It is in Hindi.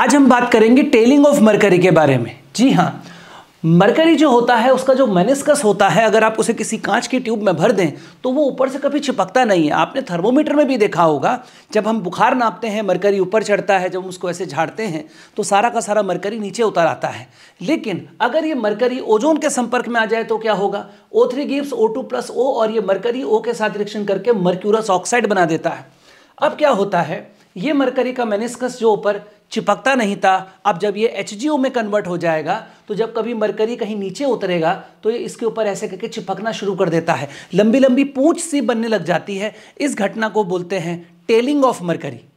आज हम बात करेंगे टेलिंग ऑफ मरकरी के बारे में जी हाँ मरकरी जो होता है उसका जो मेनिस्कस होता है अगर आप उसे किसी कांच की ट्यूब में भर दें तो वो ऊपर से कभी चिपकता नहीं है आपने थर्मोमीटर में भी देखा होगा जब हम बुखार नापते हैं मरकरी ऊपर चढ़ता है जब हम उसको ऐसे झाड़ते हैं तो सारा का सारा मरकरी नीचे उतर आता है लेकिन अगर ये मरकरी ओजोन के संपर्क में आ जाए तो क्या होगा ओ थ्री गिप्स ओ टू प्लस ओ और ये मरकरी ओ के साथ रिएक्शन करके मर्क्यूरस ऑक्साइड बना देता है अब क्या होता है ये मरकरी का मेनिस्कस जो ऊपर चिपकता नहीं था अब जब ये एच में कन्वर्ट हो जाएगा तो जब कभी मरकरी कहीं नीचे उतरेगा तो ये इसके ऊपर ऐसे करके चिपकना शुरू कर देता है लंबी लंबी पूँछ सी बनने लग जाती है इस घटना को बोलते हैं टेलिंग ऑफ मरकरी